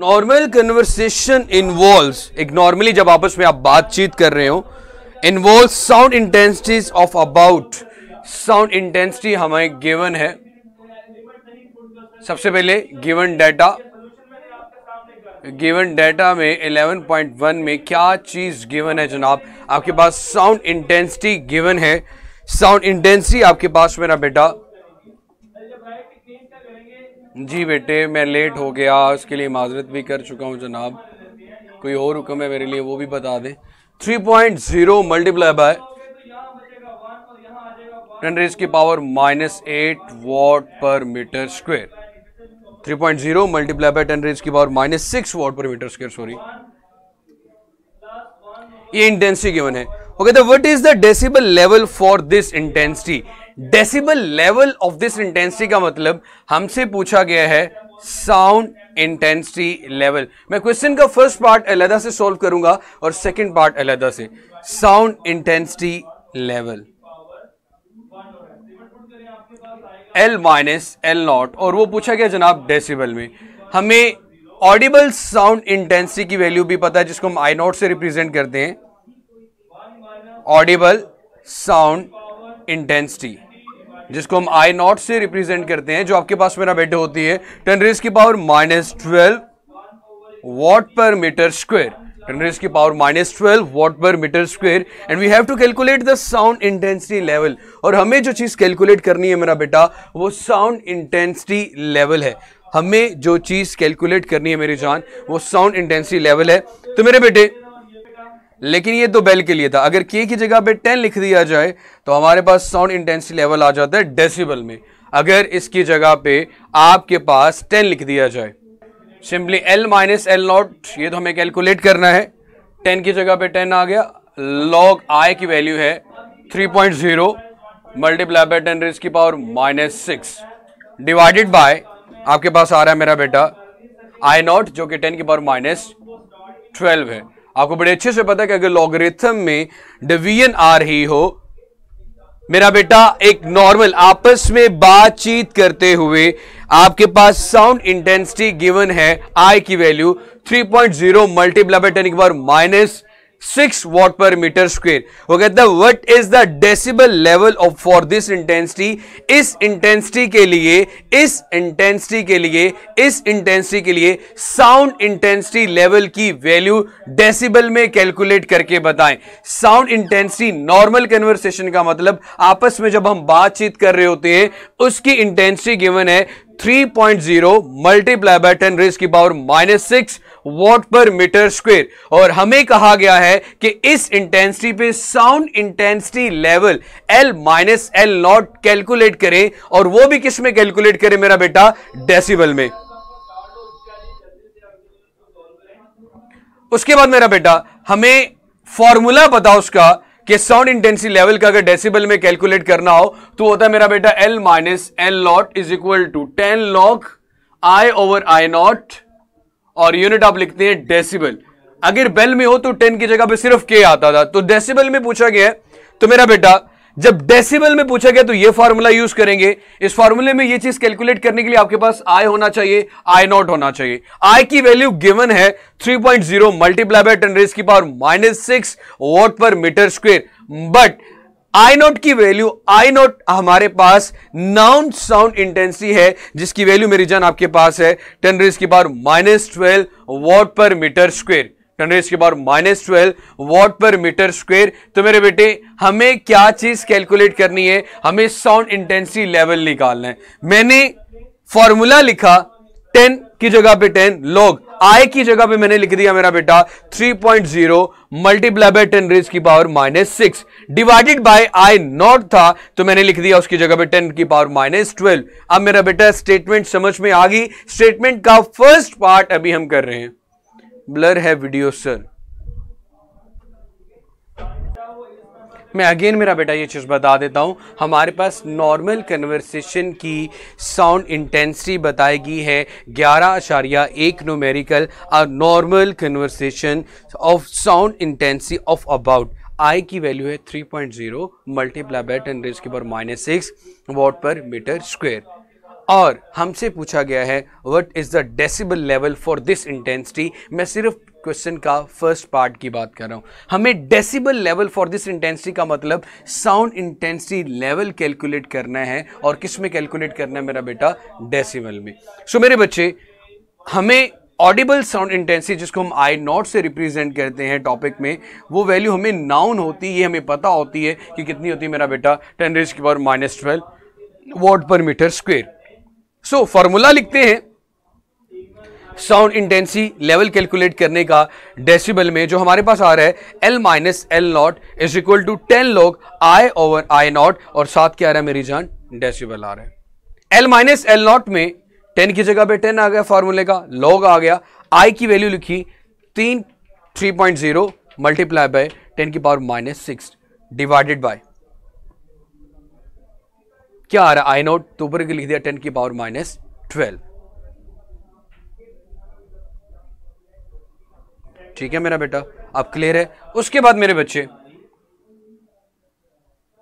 normal conversation involves एक normally जब आपस में आप बातचीत कर रहे हो involve sound intensities of about sound intensity हमें गिवन है सबसे पहले गिवन डाटा गिवन डाटा में 11.1 में क्या चीज़ गिवन है जनाब आपके पास साउंड इंटेंसिटी गिवन है साउंड इंटेंसिटी आपके पास मेरा बेटा जी बेटे मैं लेट हो गया उसके लिए माजरत भी कर चुका हूँ जनाब कोई और हुक्म है मेरे लिए वो भी बता दें three point zero multiply by ten raise की power minus eight watt per metre square three point zero multiply by ten raise की power minus six watt per metre square sorry ये इंटेंसिटी गिवन है okay the what is the decibel level for this intensity decibel level of this intensity का मतलब हमसे पूछा गया है sound intensity level मैं क्वेश्चन का फर्स्ट पार्ट अलहदा से सॉल्व करूंगा और सेकंड पार्ट अलहदा से sound intensity level L minus L not और वो पूछा गया जनाब डेसिबल में हमें ऑडिबल साउंड इंटेंसिटी की वैल्यू भी पता है जिसको हम आई नॉट से रिप्रेजेंट करते हैं ऑडिबल साउंड इंटेंसिटी जिसको हम आई नॉट से रिप्रेजेंट करते हैं जो आपके पास मेरा बेड होती है टेन रेस की power minus twelve watt per metre square ten raise की power minus twelve watt per metre square and we have to calculate the sound intensity level और हमें जो चीज़ कैलकुलेट करनी है मेरा बेटा वो साउंड इंटेंसिटी लेवल है हमें जो चीज़ कैलकुलेट करनी है मेरी जान वो साउंड इंटेंसिटी लेवल है तो मेरे बेटे लेकिन ये तो बेल के लिए था अगर के की जगह पे टेन लिख दिया जाए तो हमारे पास साउंड इंटेंसिटी लेवल आ जाता है डेसिबल में अगर इसकी जगह पे आपके पास टेन लिख दिया जाए simply L minus L not ये तो हमें कैलकुलेट करना है टेन की जगह पे टेन आ गया लॉग आई की वैल्यू है three point zero multiply by ten raise की power minus six divided by आपके पास आ रहा है मेरा बेटा आई नॉट जो कि टेन की पावर माइनस ट्वेल्व है आपको बड़े अच्छे से पता है कि अगर लॉगरिथम में डिवीजन आ रही हो मेरा बेटा एक नॉर्मल आपस में बातचीत करते हुए आपके पास साउंड इंटेंसिटी गिवन है आई की value 3.0 point zero multiply by ten minus six watt per metre square वो कहता है what is the decibel level of for this intensity इस इंटेंसिटी के लिए इस इंटेंसिटी के लिए इस इंटेंसिटी के लिए साउंड इंटेंसिटी लेवल की वैल्यू डेसिबल में कैलकुलेट करके बताएं साउंड इंटेंसिटी नॉर्मल कन्वर्सेशन का मतलब आपस में जब हम बातचीत कर रहे होते हैं उसकी इंटेंसिटी गिवन है three point zero multiply by ten raise की power minus six watt per metre square और हमें कहा गया है कि इस इंटेंसिटी पे sound intensity level L minus L not calculate करें और वो भी किस में कैलकुलेट करें मेरा बेटा डेसिबल में उसके बाद मेरा बेटा हमें फॉर्मूला बताओ उसका कि साउंड इंटेंसिटी लेवल का अगर डेसिबल में कैलकुलेट करना हो तो होता है मेरा बेटा L minus L not is equal to ten log I over I not और यूनिट आप लिखते हैं डेसिबल अगर बेल में हो तो टेन की जगह पे सिर्फ के आता था तो डेसिबल में पूछा गया है तो मेरा बेटा जब डेसिबल में पूछा गया तो ये फॉर्मूला यूज करेंगे इस फॉर्मूले में ये चीज कैलकुलेट करने के लिए आपके पास आय होना चाहिए आय नॉट होना चाहिए आय की वैल्यू गिवन है 3.0 point zero multiply by raise की power minus six watt per metre square but I not की वैल्यू आई नॉट हमारे पास नाउन साउंड इंटेंसिटी है जिसकी वैल्यू मेरी जान आपके पास है टेन रेस की power minus twelve watt per metre square के बाद minus twelve watt per metre square तो मेरे बेटे हमें क्या चीज कैलकुलेट करनी है हमें साउंड इंटेंसिटी लेवल निकालना है मैंने फॉर्मूला लिखा टेन की जगह पे टेन लॉग आई की जगह पे मैंने लिख दिया मेरा बेटा 3.0 point zero multiply by ten raise की power minus six divided by I not था तो मैंने लिख दिया उसकी जगह पे टेन की पावर माइनस ट्वेल्व अब मेरा बेटा स्टेटमेंट समझ में आ गई स्टेटमेंट का फर्स्ट पार्ट अभी हम कर रहे हैं ब्लर है वीडियो सर मैं अगेन मेरा बेटा ये चीज़ बता देता हूँ हमारे पास नॉर्मल कन्वर्सेशन की साउंड इंटेंसिटी बताई गई है ग्यारह आशारिया एक नोमेरिकल और normal conversation of sound intensity of about I की वैल्यू है three point zero multiply by ten raise के power minus six watt per metre square और हमसे पूछा गया है what is the decibel level for this intensity मैं सिर्फ क्वेश्चन का फर्स्ट पार्ट की बात कर रहा हूँ हमें decibel level for this intensity का मतलब साउंड इंटेंसिटी लेवल कैलकुलेट करना है और किस में कैलकुलेट करना है मेरा बेटा डेसिबल में सो so, मेरे बच्चे हमें ऑडिबल साउंड इंटेंसिटी जिसको हम आई नॉट से रिप्रेजेंट करते हैं टॉपिक में वो वैल्यू हमें नाउन होती है हमें पता होती है कि कितनी होती है मेरा बेटा टेन रेज की power minus twelve watt per metre square so so, formula लिखते हैं साउंड इंटेंसी लेवल कैलकुलेट करने का डेसिबल में जो हमारे पास आ रहा है L minus L not is equal to ten log I over I not और साथ क्या आ रहा है मेरी जान डेसिबल आ रहा है एल माइनस एल नॉट में टेन की जगह पे टेन आ गया फॉर्मूले का लॉग आ गया आई की वैल्यू लिखी तीन three point zero multiply by ten की power minus six divided by क्या आ रहा है आई नोट तो ऊपर लिख दिया टेन की पावर माइनस ट्वेल्व ठीक है मेरा बेटा अब क्लियर है उसके बाद मेरे बच्चे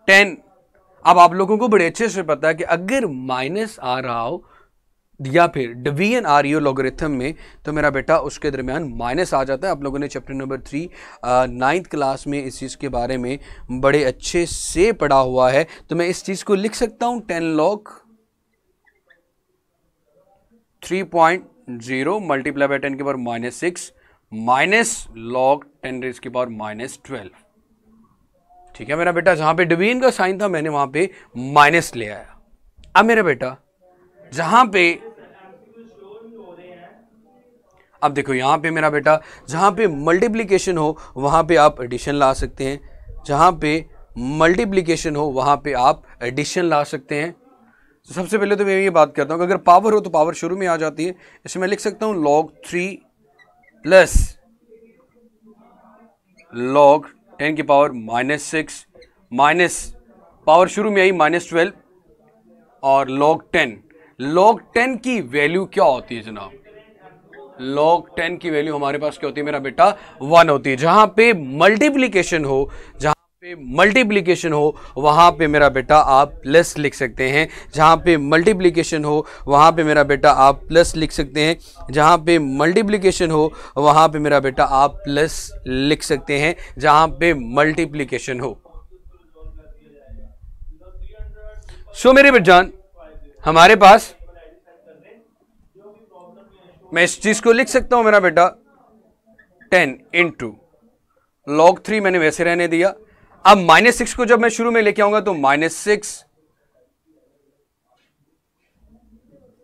टेन अब आप लोगों को बड़े अच्छे से पता है कि अगर माइनस आ रहा हो या फिर डिवीजन आर यू लॉगरिथम में तो मेरा बेटा उसके दरमियान माइनस आ जाता है आप लोगों ने chapter number three ninth class में इस चीज़ के बारे में बड़े अच्छे से पढ़ा हुआ है तो मैं इस चीज़ को लिख सकता हूँ ten log three point zero multiply by ten के power minus six minus log ten raise के पावर माइनस ट्वेल्व ठीक है मेरा बेटा जहाँ पे डिवीजन का साइन था मैंने वहाँ पे माइनस ले आया अब मेरा बेटा जहां पे अब देखो यहां पे मेरा बेटा जहां पे मल्टीप्लीकेशन हो वहां पे आप एडिशन ला सकते हैं जहां पे मल्टीप्लीकेशन हो वहां पे आप एडिशन ला सकते हैं तो सबसे पहले तो मैं ये बात करता कि अगर पावर हो तो पावर शुरू में आ जाती है इसमें मैं लिख सकता हूं log three plus log ten की power minus six minus power शुरू में आई माइनस ट्वेल्व और लॉग टेन लॉग टेन की वैल्यू क्या होती है जनाब लॉग टेन की वैल्यू हमारे पास क्या होती है मेरा बेटा वन होती है जहां पे मल्टीप्लीकेशन हो जहां पे मल्टीप्लीकेशन हो वहां पे मेरा बेटा आप प्लस लिख सकते हैं जहां पे मल्टीप्लीकेशन हो वहां पे मेरा बेटा आप प्लस लिख सकते हैं जहां पे मल्टीप्लीकेशन हो वहां पे मेरा बेटा आप प्लस लिख सकते हैं जहां पे मल्टीप्लीकेशन हो सो मेरे बेटान हमारे पास मैं इस चीज को लिख सकता हूं मेरा बेटा ten into log three मैंने वैसे रहने दिया अब माइनस सिक्स को जब मैं शुरू में लेके आऊंगा तो minus six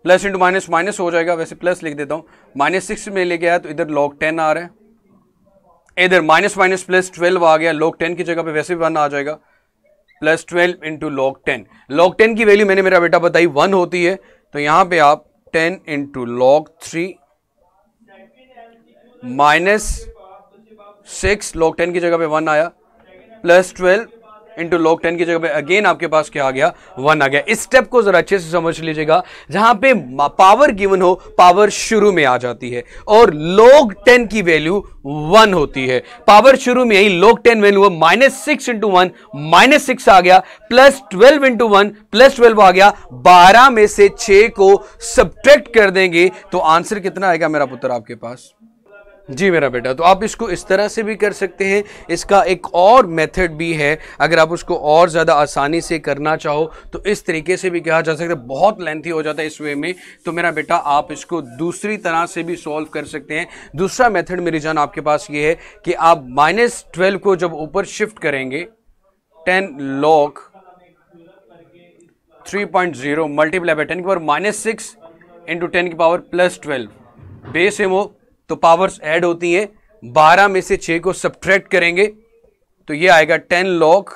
plus into minus minus हो जाएगा वैसे प्लस लिख देता हूं माइनस सिक्स में लेके आया तो इधर लॉग टेन आ रहा है इधर माइनस माइनस प्लस ट्वेल्व आ गया लॉग टेन की जगह पे वैसे भी वन आ जाएगा plus twelve into log ten log ten की वैल्यू मैंने मेरा बेटा बताई वन होती है तो यहाँ पे आप ten into log three minus six log ten की जगह पे वन आया plus twelve into log ten की जगह पे अगेन आपके पास क्या आ गया वन आ गया इस स्टेप को जरा अच्छे से समझ लीजिएगा जहां पे पावर गिवन हो पावर शुरू में आ जाती है और लॉग टेन की वैल्यू वन होती है पावर शुरू में ही log ten value minus six into one minus six आ गया plus twelve into one plus twelve आ गया बारह में से छ को सब्ट्रैक्ट कर देंगे तो आंसर कितना आएगा मेरा पुत्र आपके पास जी मेरा बेटा तो आप इसको इस तरह से भी कर सकते हैं इसका एक और मेथड भी है अगर आप उसको और ज़्यादा आसानी से करना चाहो तो इस तरीके से भी कहा जा सकता है बहुत लेंथी हो जाता है इस वे में तो मेरा बेटा आप इसको दूसरी तरह से भी सॉल्व कर सकते हैं दूसरा मेथड मेरी जान आपके पास ये है कि आप माइनस ट्वेल्व को जब ऊपर शिफ्ट करेंगे ten log three point zero multiply by ten की power minus six into ten की पावर प्लस ट्वेल्व बेस हो तो पावर्स ऐड होती हैं बारह में से छः को सब्ट्रैक्ट करेंगे तो ये आएगा ten log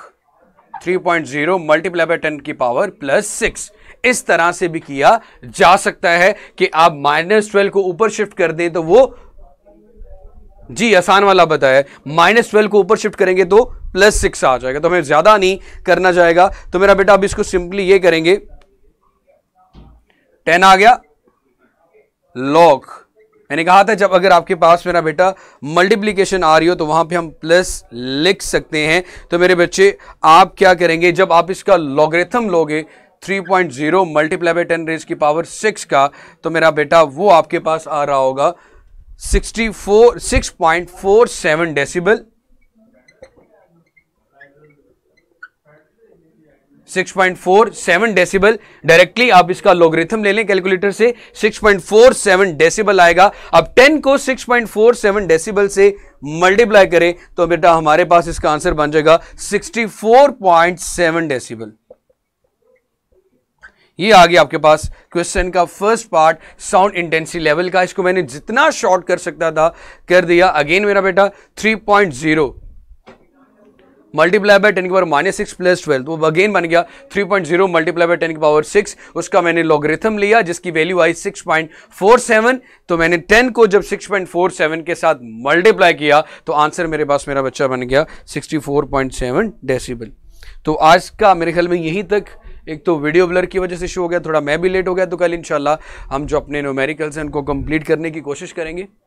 three point zero multiply by ten की पावर प्लस सिक्स इस तरह से भी किया जा सकता है कि आप माइनस ट्वेल्व को ऊपर शिफ्ट कर दें तो वो जी आसान वाला बताया माइनस ट्वेल्व को ऊपर शिफ्ट करेंगे तो प्लस सिक्स आ जाएगा तो हमें ज्यादा नहीं करना जाएगा तो मेरा बेटा अब इसको सिंपली ये करेंगे टेन आ गया लॉक मैंने कहा था जब अगर आपके पास मेरा बेटा मल्टीप्लीकेशन आ रही हो तो वहां पे हम प्लस लिख सकते हैं तो मेरे बच्चे आप क्या करेंगे जब आप इसका लॉगरिथम लोगे 3.0 point zero multiply by ten raise की पावर सिक्स का तो मेरा बेटा वो आपके पास आ रहा होगा 64 6.47 डेसिबल 6.47 डेसिबल डायरेक्टली आप इसका लोगरिथम ले लें कैलकुलेटर से 6.47 डेसिबल आएगा अब 10 को 6.47 डेसिबल से मल्टीप्लाई करें तो बेटा हमारे पास इसका आंसर बन जाएगा 64.7 डेसिबल ये आ गया आपके पास क्वेश्चन का first part sound intensity level का इसको मैंने जितना शॉर्ट कर सकता था कर दिया अगेन मेरा बेटा 3.0 मल्टीप्लाई बाय टेन की power minus six plus twelve वो अगेन बन गया three point zero multiply by ten की पावर सिक्स उसका मैंने लॉगरिथम लिया जिसकी वैल्यू आई सिक्स पॉइंट फोर सेवन तो मैंने टेन को जब सिक्स पॉइंट फोर सेवन के साथ मल्टीप्लाई किया तो आंसर मेरे पास मेरा बच्चा बन गया sixty four point seven decibel तो आज का मेरे ख्याल में यहीं तक एक तो वीडियो ब्लर की वजह से शो हो गया थोड़ा मैं भी लेट हो गया तो कल इंशाल्लाह हम जो अपने नोमेरिकल्स हैं उनको कंप्लीट करने की कोशिश करेंगे